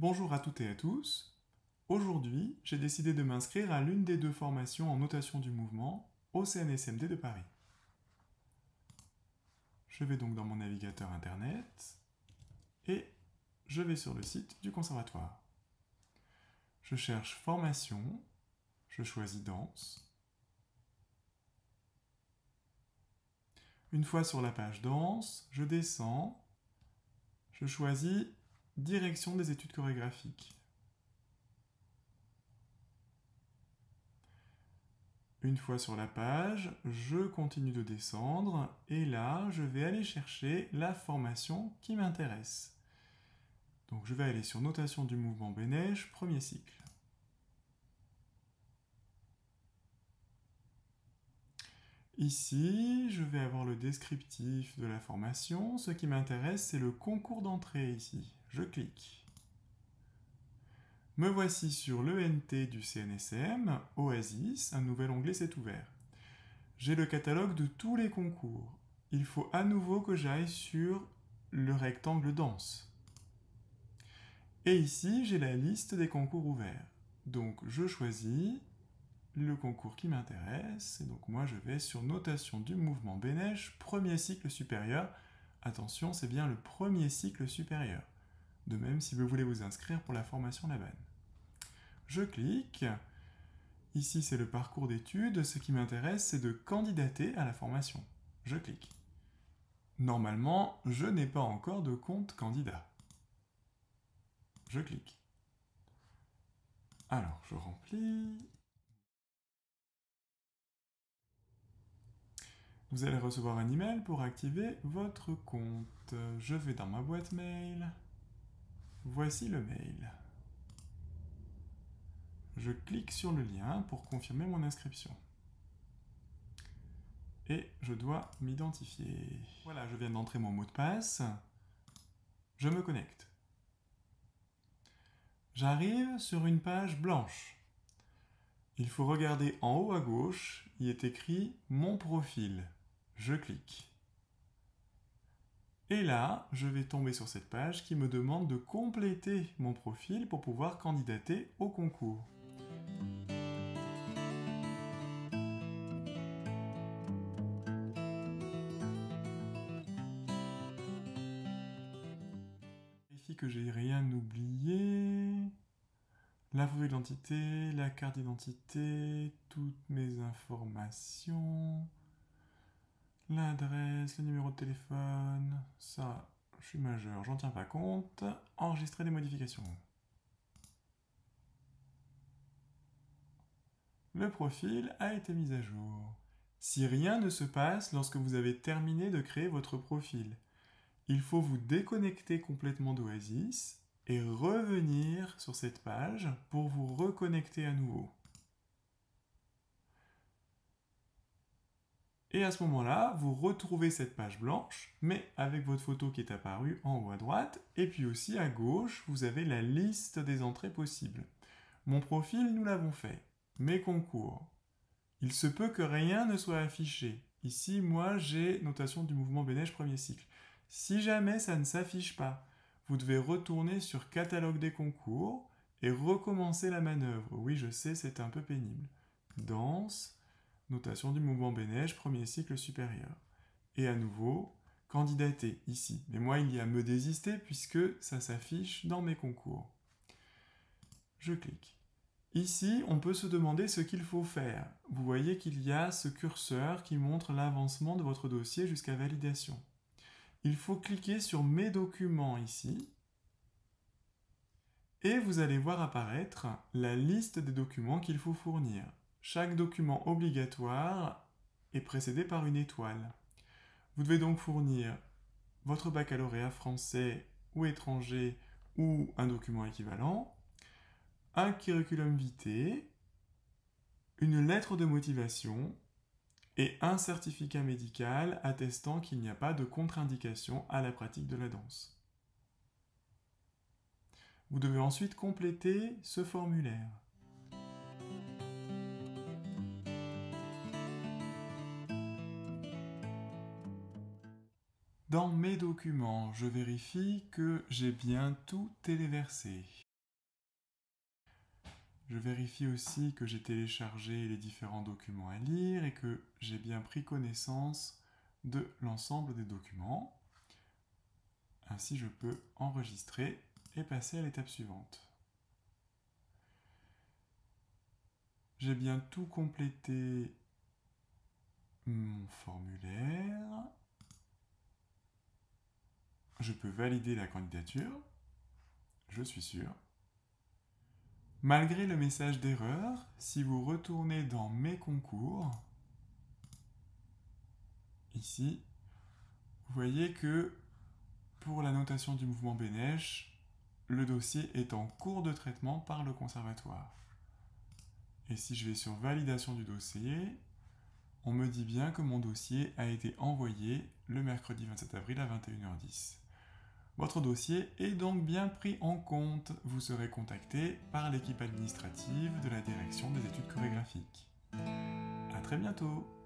Bonjour à toutes et à tous. Aujourd'hui, j'ai décidé de m'inscrire à l'une des deux formations en notation du mouvement au CNSMD de Paris. Je vais donc dans mon navigateur Internet et je vais sur le site du conservatoire. Je cherche formation, je choisis danse. Une fois sur la page danse, je descends, je choisis Direction des études chorégraphiques. Une fois sur la page, je continue de descendre et là, je vais aller chercher la formation qui m'intéresse. Donc je vais aller sur Notation du mouvement Bénèche, premier cycle. Ici, je vais avoir le descriptif de la formation. Ce qui m'intéresse, c'est le concours d'entrée ici. Je clique. Me voici sur l'ENT du CNSM, Oasis, un nouvel onglet s'est ouvert. J'ai le catalogue de tous les concours. Il faut à nouveau que j'aille sur le rectangle dense. Et ici, j'ai la liste des concours ouverts. Donc, je choisis le concours qui m'intéresse. Et donc, moi, je vais sur Notation du mouvement Bénèche, premier cycle supérieur. Attention, c'est bien le premier cycle supérieur. De même, si vous voulez vous inscrire pour la formation Laban. Je clique. Ici, c'est le parcours d'études. Ce qui m'intéresse, c'est de candidater à la formation. Je clique. Normalement, je n'ai pas encore de compte candidat. Je clique. Alors, je remplis. Vous allez recevoir un email pour activer votre compte. Je vais dans ma boîte mail. Voici le mail. Je clique sur le lien pour confirmer mon inscription. Et je dois m'identifier. Voilà, je viens d'entrer mon mot de passe. Je me connecte. J'arrive sur une page blanche. Il faut regarder en haut à gauche, il est écrit Mon profil. Je clique. Et là, je vais tomber sur cette page qui me demande de compléter mon profil pour pouvoir candidater au concours. Vérifie que j'ai rien oublié. La photo d'identité, la carte d'identité, toutes mes informations l'adresse, le numéro de téléphone, ça, je suis majeur, j'en tiens pas compte. Enregistrer des modifications. Le profil a été mis à jour. Si rien ne se passe lorsque vous avez terminé de créer votre profil, il faut vous déconnecter complètement d'Oasis et revenir sur cette page pour vous reconnecter à nouveau. Et à ce moment-là, vous retrouvez cette page blanche, mais avec votre photo qui est apparue en haut à droite. Et puis aussi à gauche, vous avez la liste des entrées possibles. Mon profil, nous l'avons fait. Mes concours. Il se peut que rien ne soit affiché. Ici, moi, j'ai notation du mouvement Bénèche premier cycle. Si jamais ça ne s'affiche pas, vous devez retourner sur Catalogue des concours et recommencer la manœuvre. Oui, je sais, c'est un peu pénible. Danse, notation du mouvement Bénège, premier cycle supérieur. Et à nouveau, candidater ici. Mais moi, il y a me désister puisque ça s'affiche dans mes concours. Je clique. Ici, on peut se demander ce qu'il faut faire. Vous voyez qu'il y a ce curseur qui montre l'avancement de votre dossier jusqu'à validation. Il faut cliquer sur Mes documents ici. Et vous allez voir apparaître la liste des documents qu'il faut fournir. Chaque document obligatoire est précédé par une étoile. Vous devez donc fournir votre baccalauréat français ou étranger ou un document équivalent, un curriculum vitae, une lettre de motivation et un certificat médical attestant qu'il n'y a pas de contre-indication à la pratique de la danse. Vous devez ensuite compléter ce formulaire. Dans mes documents, je vérifie que j'ai bien tout téléversé. Je vérifie aussi que j'ai téléchargé les différents documents à lire et que j'ai bien pris connaissance de l'ensemble des documents. Ainsi, je peux enregistrer et passer à l'étape suivante. J'ai bien tout complété mon formulaire je peux valider la candidature. Je suis sûr. Malgré le message d'erreur, si vous retournez dans Mes concours, ici, vous voyez que pour la notation du mouvement Bénèche, le dossier est en cours de traitement par le conservatoire. Et si je vais sur Validation du dossier, on me dit bien que mon dossier a été envoyé le mercredi 27 avril à 21h10. Votre dossier est donc bien pris en compte. Vous serez contacté par l'équipe administrative de la direction des études chorégraphiques. À très bientôt